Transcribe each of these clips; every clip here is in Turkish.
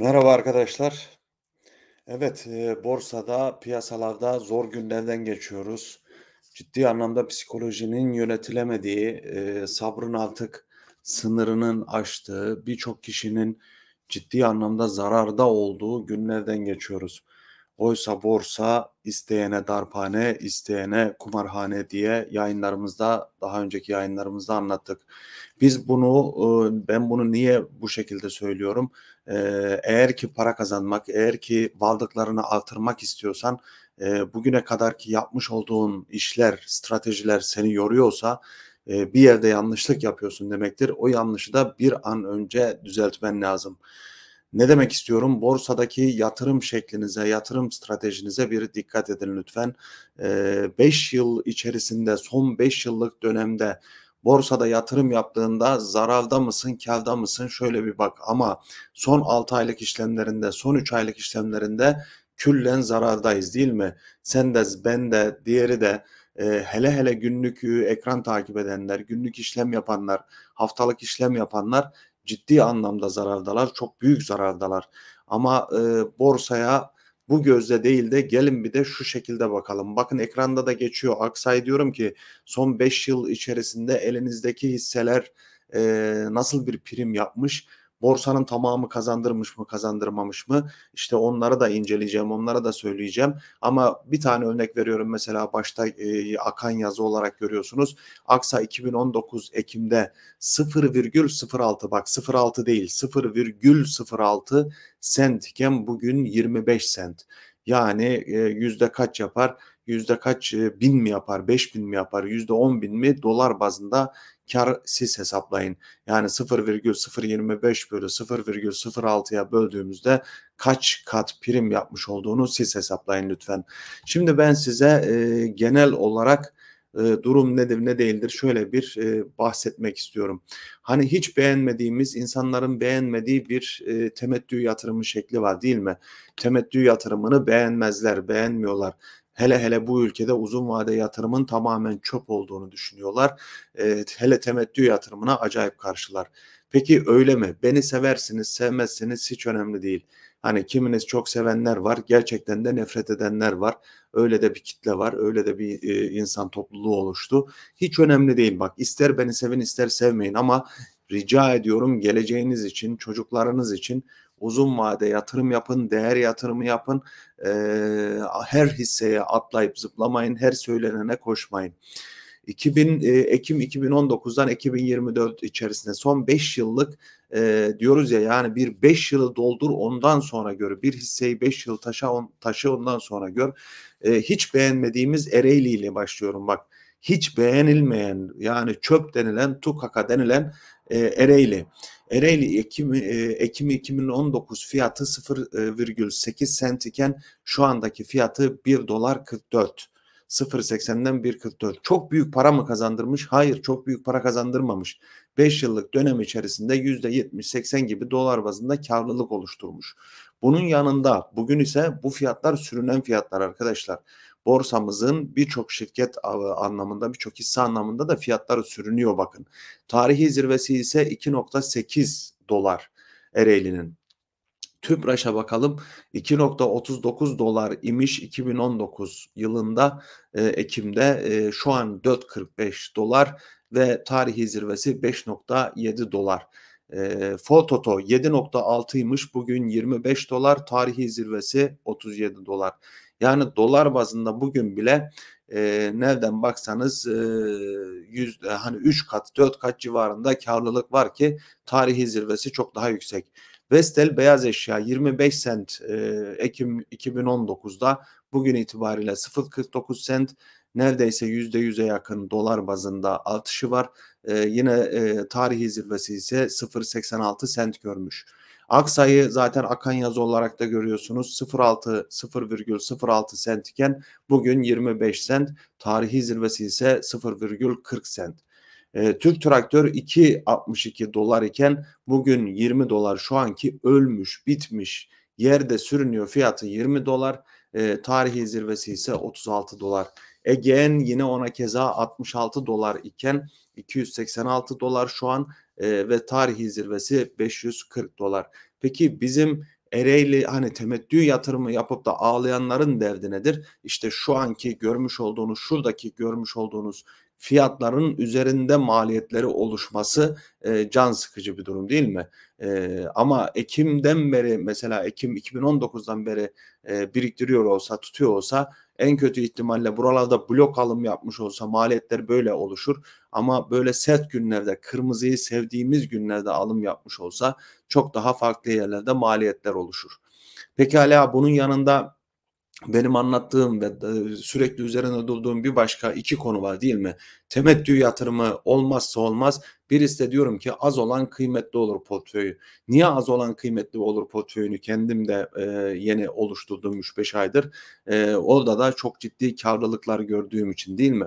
Merhaba arkadaşlar. Evet, e, borsada, piyasalarda zor günlerden geçiyoruz. Ciddi anlamda psikolojinin yönetilemediği, e, sabrın artık sınırının aştığı, birçok kişinin ciddi anlamda zararda olduğu günlerden geçiyoruz. Oysa borsa isteyene darphane, isteyene kumarhane diye yayınlarımızda daha önceki yayınlarımızda anlattık. Biz bunu e, ben bunu niye bu şekilde söylüyorum? E, eğer ki para kazanmak, eğer ki varlıklarını artırmak istiyorsan e, bugüne kadar ki yapmış olduğun işler, stratejiler seni yoruyorsa bir yerde yanlışlık yapıyorsun demektir. O yanlışı da bir an önce düzeltmen lazım. Ne demek istiyorum? Borsadaki yatırım şeklinize, yatırım stratejinize bir dikkat edin lütfen. 5 ee, yıl içerisinde, son 5 yıllık dönemde borsada yatırım yaptığında zararda mısın, karda mısın şöyle bir bak. Ama son 6 aylık işlemlerinde, son 3 aylık işlemlerinde küllen zarardayız değil mi? Sen de, ben de, diğeri de e, hele hele günlük ekran takip edenler, günlük işlem yapanlar, haftalık işlem yapanlar ciddi anlamda zarardalar. Çok büyük zarardalar. Ama e, borsaya bu gözle değil de gelin bir de şu şekilde bakalım. Bakın ekranda da geçiyor. Aksay diyorum ki son 5 yıl içerisinde elinizdeki hisseler e, nasıl bir prim yapmış Borsanın tamamı kazandırmış mı kazandırmamış mı? İşte onlara da inceleyeceğim, onlara da söyleyeceğim. Ama bir tane örnek veriyorum mesela başta e, akan yazı olarak görüyorsunuz. Aksa 2019 Ekim'de 0,06 bak 0,6 değil 0,06 sent bugün 25 sent. Yani e, yüzde kaç yapar? Yüzde kaç e, bin mi yapar? Beş bin mi yapar? Yüzde on bin mi? Dolar bazında kar siz hesaplayın. Yani 0,025 bölü 0,06'ya böldüğümüzde kaç kat prim yapmış olduğunu siz hesaplayın lütfen. Şimdi ben size e, genel olarak e, durum nedir ne değildir şöyle bir e, bahsetmek istiyorum. Hani hiç beğenmediğimiz insanların beğenmediği bir e, temettü yatırımı şekli var değil mi? Temettü yatırımını beğenmezler, beğenmiyorlar. Hele hele bu ülkede uzun vade yatırımın tamamen çöp olduğunu düşünüyorlar. E, hele temettü yatırımına acayip karşılar. Peki öyle mi? Beni seversiniz, sevmezseniz hiç önemli değil. Hani kiminiz çok sevenler var, gerçekten de nefret edenler var. Öyle de bir kitle var, öyle de bir e, insan topluluğu oluştu. Hiç önemli değil bak. ister beni sevin, ister sevmeyin ama rica ediyorum geleceğiniz için, çocuklarınız için uzun vade yatırım yapın, değer yatırımı yapın. E, her hisseye atlayıp zıplamayın, her söylenene koşmayın. 2000 e, Ekim 2019'dan 2024 içerisinde son 5 yıllık e, diyoruz ya yani bir 5 yılı doldur ondan sonra gör. Bir hisseyi 5 yıl taşa on, taşı ondan sonra gör. E, hiç beğenmediğimiz Ereğli ile başlıyorum bak. Hiç beğenilmeyen yani çöp denilen tukaka denilen e, Ereğli. Ereğli Ekim, e, Ekim 2019 fiyatı 0,8 e, sent iken şu andaki fiyatı 1 dolar 44. 0.80'den 1.44. Çok büyük para mı kazandırmış? Hayır çok büyük para kazandırmamış. 5 yıllık dönem içerisinde %70-80 gibi dolar bazında karlılık oluşturmuş. Bunun yanında bugün ise bu fiyatlar sürünen fiyatlar arkadaşlar. Borsamızın birçok şirket anlamında birçok hisse anlamında da fiyatları sürünüyor bakın. Tarihi zirvesi ise 2.8 dolar Ereğli'nin. TÜBRAŞ'a bakalım. 2.39 dolar imiş 2019 yılında e, Ekim'de e, şu an 4.45 dolar ve tarihi zirvesi 5.7 dolar. E, Fototo 7.6'ymış bugün 25 dolar tarihi zirvesi 37 dolar. Yani dolar bazında bugün bile e, nereden baksanız e, yüz, e, hani 3 kat 4 kat civarında karlılık var ki tarihi zirvesi çok daha yüksek. Vestel beyaz eşya 25 sent e, Ekim 2019'da bugün itibariyle 0.49 sent neredeyse %100'e yakın dolar bazında artışı var. E, yine e, tarihi zirvesi ise 0.86 sent görmüş. Aksa'yı zaten akan yazı olarak da görüyorsunuz. 0.6 0.06 sent iken bugün 25 sent, tarihi zirvesi ise 0.40 sent. E, Türk traktör 2.62 dolar iken bugün 20 dolar şu anki ölmüş bitmiş yerde sürünüyor fiyatı 20 dolar e, tarihi zirvesi ise 36 dolar. Ege'n yine ona keza 66 dolar iken 286 dolar şu an e, ve tarihi zirvesi 540 dolar. Peki bizim Ereğli hani temettü yatırımı yapıp da ağlayanların derdi nedir? İşte şu anki görmüş olduğunuz şuradaki görmüş olduğunuz fiyatların üzerinde maliyetleri oluşması e, can sıkıcı bir durum değil mi? E, ama Ekim'den beri mesela Ekim 2019'dan beri e, biriktiriyor olsa tutuyor olsa en kötü ihtimalle buralarda blok alım yapmış olsa maliyetler böyle oluşur. Ama böyle sert günlerde kırmızıyı sevdiğimiz günlerde alım yapmış olsa çok daha farklı yerlerde maliyetler oluşur. Pekala bunun yanında benim anlattığım ve e, sürekli üzerine durduğum bir başka iki konu var değil mi? Temettü yatırımı olmazsa olmaz Birisi de diyorum ki az olan kıymetli olur portföyü. Niye az olan kıymetli olur portföyünü kendim de e, yeni oluşturduğum 3-5 aydır. E, orada da çok ciddi karlılıklar gördüğüm için değil mi?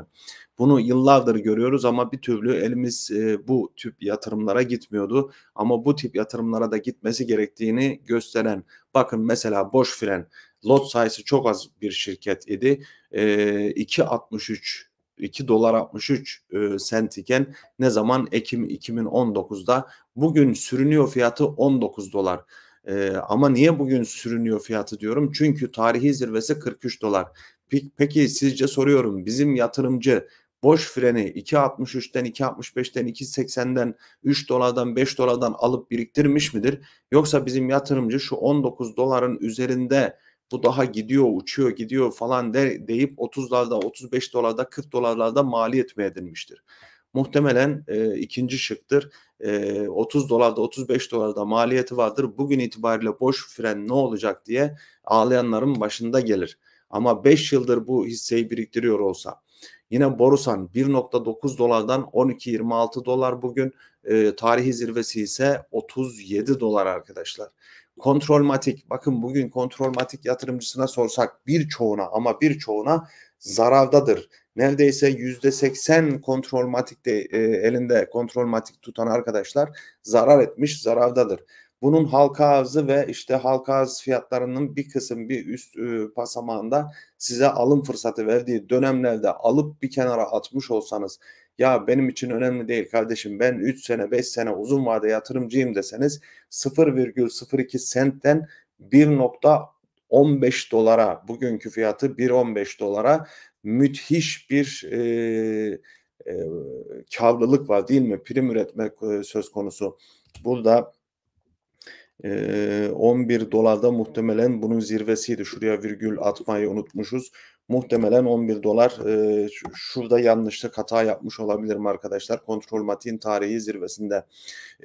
Bunu yıllardır görüyoruz ama bir türlü elimiz e, bu tip yatırımlara gitmiyordu. Ama bu tip yatırımlara da gitmesi gerektiğini gösteren bakın mesela boş fren lot sayısı çok az bir şirket idi. E, 2.63 2 dolar 63 e, sent iken ne zaman Ekim 2019'da bugün sürünüyor fiyatı 19 dolar. E, ama niye bugün sürünüyor fiyatı diyorum? Çünkü tarihi zirvesi 43 dolar. Peki, peki sizce soruyorum bizim yatırımcı boş freni 2.63'ten 2.65'ten 2.80'den 3 dolardan 5 dolardan alıp biriktirmiş midir? Yoksa bizim yatırımcı şu 19 doların üzerinde bu daha gidiyor uçuyor gidiyor falan de, deyip 30'larda 35 dolarda 40 dolarlarda maliyet mi edilmiştir? Muhtemelen e, ikinci şıktır. E, 30 dolarda 35 dolarda maliyeti vardır. Bugün itibariyle boş fren ne olacak diye ağlayanların başında gelir. Ama 5 yıldır bu hisseyi biriktiriyor olsa Yine Borusan 1.9 dolardan 12.26 dolar bugün e, tarihi zirvesi ise 37 dolar arkadaşlar. Kontrolmatik bakın bugün kontrolmatik yatırımcısına sorsak birçoğuna ama birçoğuna zarardadır. Neredeyse yüzde seksen kontrolmatik de e, elinde kontrolmatik tutan arkadaşlar zarar etmiş zarardadır. Bunun halka arzı ve işte halka arz fiyatlarının bir kısım bir üst e, basamağında size alım fırsatı verdiği dönemlerde alıp bir kenara atmış olsanız ya benim için önemli değil kardeşim ben 3 sene 5 sene uzun vade yatırımcıyım deseniz 0,02 sentten 1.15 dolara bugünkü fiyatı 1.15 dolara müthiş bir e, e, karlılık var değil mi? Prim üretmek e, söz konusu. Burada e, 11 dolarda muhtemelen bunun zirvesiydi. Şuraya virgül atmayı unutmuşuz muhtemelen 11 dolar e, şurada yanlışlık hata yapmış olabilirim arkadaşlar. Kontrol Matin tarihi zirvesinde.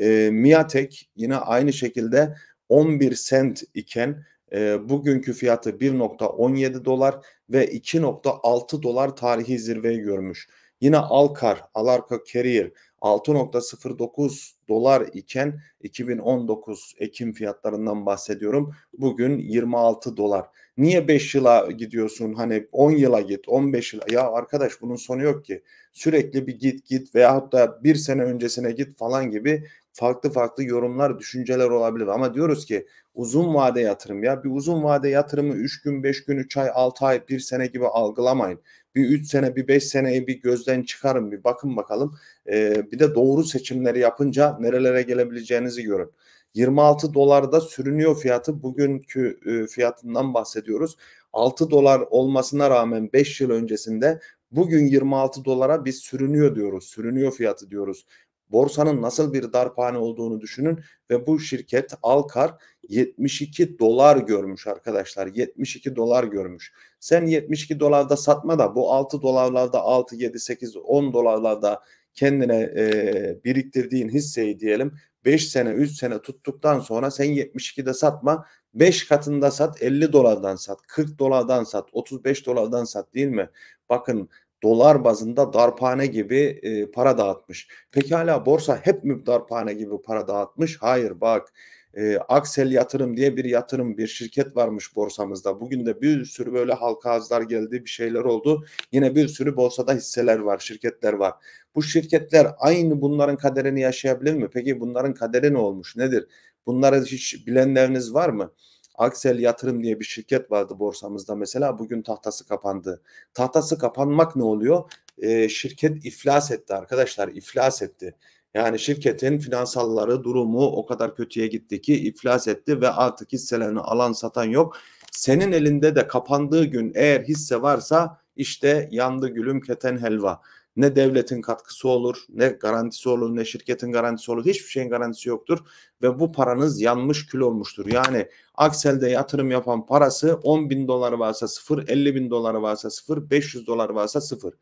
E, Miatek yine aynı şekilde 11 sent iken e, bugünkü fiyatı 1.17 dolar ve 2.6 dolar tarihi zirveyi görmüş. Yine Alkar, Alarko Carrier 6.09 dolar iken 2019 Ekim fiyatlarından bahsediyorum. Bugün 26 dolar. Niye 5 yıla gidiyorsun? Hani 10 yıla git, 15 yıla. Ya arkadaş bunun sonu yok ki. Sürekli bir git git veyahut da bir sene öncesine git falan gibi farklı farklı yorumlar, düşünceler olabilir. Ama diyoruz ki uzun vade yatırım ya. Bir uzun vade yatırımı 3 gün, 5 gün, 3 ay, 6 ay, 1 sene gibi algılamayın. Bir 3 sene, bir 5 seneyi bir gözden çıkarın, bir bakın bakalım. Ee, bir de doğru seçimleri yapınca nerelere gelebileceğinizi görün. 26 dolarda sürünüyor fiyatı. Bugünkü e, fiyatından bahsediyoruz. 6 dolar olmasına rağmen 5 yıl öncesinde bugün 26 dolara biz sürünüyor diyoruz. Sürünüyor fiyatı diyoruz. Borsanın nasıl bir darphane olduğunu düşünün ve bu şirket Alkar 72 dolar görmüş arkadaşlar. 72 dolar görmüş. Sen 72 dolarda satma da bu 6 dolarlarda 6, 7, 8, 10 dolarlarda kendine e, biriktirdiğin hisseyi diyelim 5 sene 3 sene tuttuktan sonra sen 72'de satma 5 katında sat 50 dolardan sat 40 dolardan sat 35 dolardan sat değil mi? Bakın dolar bazında darpane gibi e, para dağıtmış. Peki hala borsa hep mi darpane gibi para dağıtmış? Hayır bak e, Aksel Yatırım diye bir yatırım bir şirket varmış borsamızda. Bugün de bir sürü böyle halka azlar geldi bir şeyler oldu. Yine bir sürü borsada hisseler var, şirketler var. Bu şirketler aynı bunların kaderini yaşayabilir mi? Peki bunların kaderi ne olmuş? Nedir? Bunları hiç bilenleriniz var mı? Aksel Yatırım diye bir şirket vardı borsamızda mesela bugün tahtası kapandı. Tahtası kapanmak ne oluyor? E, şirket iflas etti arkadaşlar iflas etti. Yani şirketin finansalları durumu o kadar kötüye gitti ki iflas etti ve artık hisselerini alan satan yok. Senin elinde de kapandığı gün eğer hisse varsa işte yandı gülüm keten helva. Ne devletin katkısı olur, ne garantisi olur, ne şirketin garantisi olur. Hiçbir şeyin garantisi yoktur. Ve bu paranız yanmış kül olmuştur. Yani Aksel'de yatırım yapan parası 10 bin dolar varsa 0, 50 bin dolar varsa 0, 500 dolar varsa 0.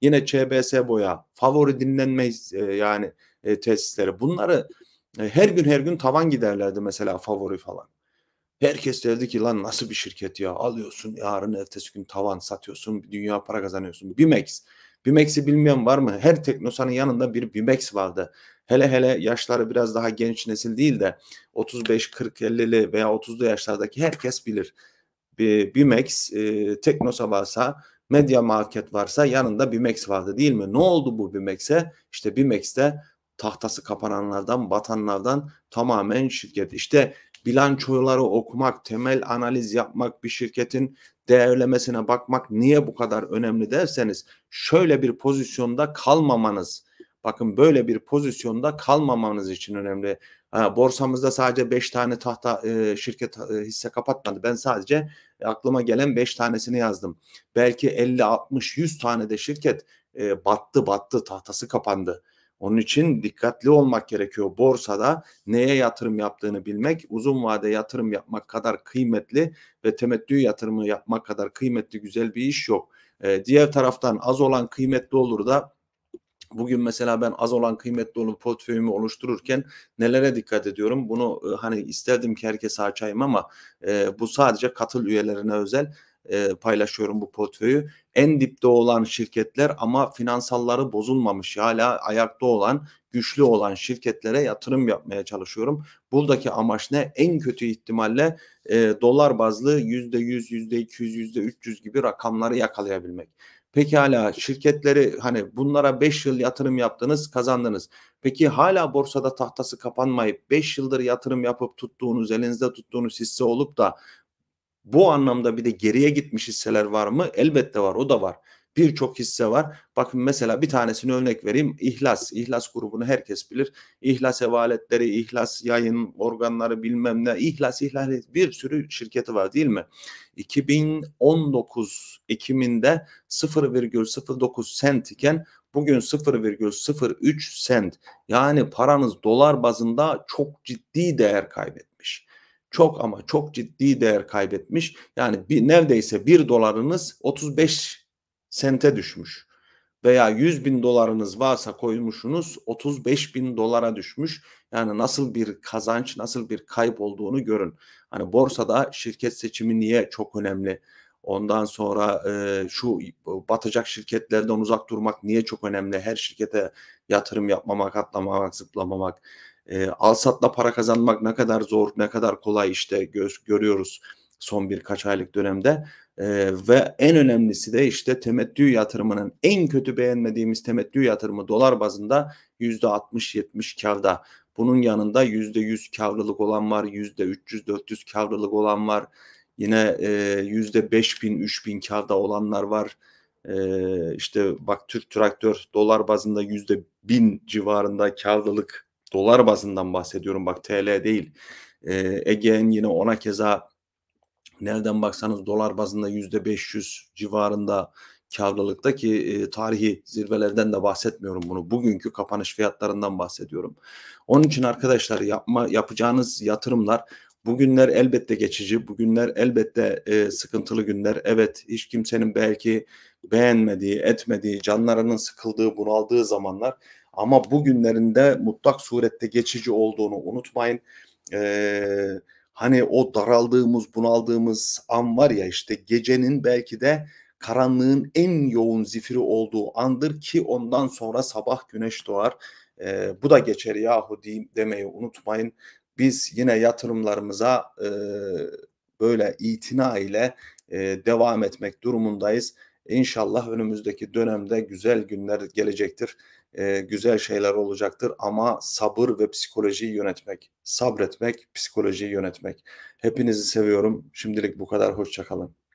Yine ÇBS boya, favori dinlenme e, yani e, tesislere. Bunları e, her gün her gün tavan giderlerdi mesela favori falan. Herkes derdi ki lan nasıl bir şirket ya alıyorsun yarın ertesi gün tavan satıyorsun dünya para kazanıyorsun. Bimex. Bimex'i bilmeyen var mı? Her teknosanın yanında bir Bimex vardı. Hele hele yaşları biraz daha genç nesil değil de 35, 40, 50'li veya 30'lu yaşlardaki herkes bilir. Bimex, e, Teknosa varsa, Media Market varsa yanında Bimex vardı değil mi? Ne oldu bu Bimex'e? İşte Bimex'te tahtası kapananlardan, batanlardan tamamen şirket. İşte bilançoları okumak, temel analiz yapmak, bir şirketin değerlemesine bakmak niye bu kadar önemli derseniz şöyle bir pozisyonda kalmamanız bakın böyle bir pozisyonda kalmamanız için önemli. borsamızda sadece 5 tane tahta e, şirket e, hisse kapatmadı. Ben sadece aklıma gelen 5 tanesini yazdım. Belki 50 60 100 tane de şirket e, battı battı tahtası kapandı. Onun için dikkatli olmak gerekiyor. Borsada neye yatırım yaptığını bilmek, uzun vade yatırım yapmak kadar kıymetli ve temettü yatırımı yapmak kadar kıymetli güzel bir iş yok. Ee, diğer taraftan az olan kıymetli olur da Bugün mesela ben az olan kıymetli olun portföyümü oluştururken nelere dikkat ediyorum? Bunu e, hani isterdim ki herkese açayım ama e, bu sadece katıl üyelerine özel e, paylaşıyorum bu portföyü. En dipte olan şirketler ama finansalları bozulmamış hala ayakta olan güçlü olan şirketlere yatırım yapmaya çalışıyorum. Buradaki amaç ne? En kötü ihtimalle e, dolar bazlı yüzde yüz, yüzde iki yüz, yüzde üç yüz gibi rakamları yakalayabilmek. Peki hala şirketleri hani bunlara 5 yıl yatırım yaptınız kazandınız. Peki hala borsada tahtası kapanmayıp 5 yıldır yatırım yapıp tuttuğunuz elinizde tuttuğunuz hisse olup da bu anlamda bir de geriye gitmiş hisseler var mı? Elbette var o da var. Birçok hisse var. Bakın mesela bir tanesini örnek vereyim. İhlas. İhlas grubunu herkes bilir. İhlas evaletleri, İhlas yayın organları bilmem ne. İhlas, ihlas bir sürü şirketi var değil mi? 2019 Ekim'inde 0,09 sent iken bugün 0,03 sent. Yani paranız dolar bazında çok ciddi değer kaybetmiş çok ama çok ciddi değer kaybetmiş. Yani bir, neredeyse bir dolarınız 35 sente düşmüş. Veya 100 bin dolarınız varsa koymuşsunuz 35 bin dolara düşmüş. Yani nasıl bir kazanç nasıl bir kayıp olduğunu görün. Hani borsada şirket seçimi niye çok önemli? Ondan sonra e, şu batacak şirketlerden uzak durmak niye çok önemli? Her şirkete yatırım yapmamak, atlamamak, zıplamamak. E, alsatla para kazanmak ne kadar zor, ne kadar kolay işte göz, görüyoruz son birkaç aylık dönemde. E, ve en önemlisi de işte temettü yatırımının en kötü beğenmediğimiz temettü yatırımı dolar bazında %60-70 karda. Bunun yanında %100 karlılık olan var, %300-400 karlılık olan var. Yine yüzde 5000 3000 karda olanlar var. E, işte bak Türk traktör dolar bazında yüzde 1000 civarında karlılık Dolar bazından bahsediyorum bak TL değil. Ee, Ege'nin yine ona keza nereden baksanız dolar bazında yüzde 500 civarında karlılıkta ki e, tarihi zirvelerden de bahsetmiyorum bunu. Bugünkü kapanış fiyatlarından bahsediyorum. Onun için arkadaşlar yapma yapacağınız yatırımlar Bugünler elbette geçici, bugünler elbette e, sıkıntılı günler. Evet, hiç kimsenin belki beğenmediği, etmediği, canlarının sıkıldığı, bunaldığı zamanlar. Ama bugünlerinde mutlak surette geçici olduğunu unutmayın. Ee, hani o daraldığımız, bunaldığımız an var ya işte gecenin belki de karanlığın en yoğun zifiri olduğu andır ki ondan sonra sabah güneş doğar. Ee, bu da geçer yahu diyeyim, demeyi unutmayın. Biz yine yatırımlarımıza e, böyle itina ile e, devam etmek durumundayız. İnşallah önümüzdeki dönemde güzel günler gelecektir güzel şeyler olacaktır ama sabır ve psikolojiyi yönetmek, sabretmek, psikolojiyi yönetmek. Hepinizi seviyorum. Şimdilik bu kadar. Hoşçakalın.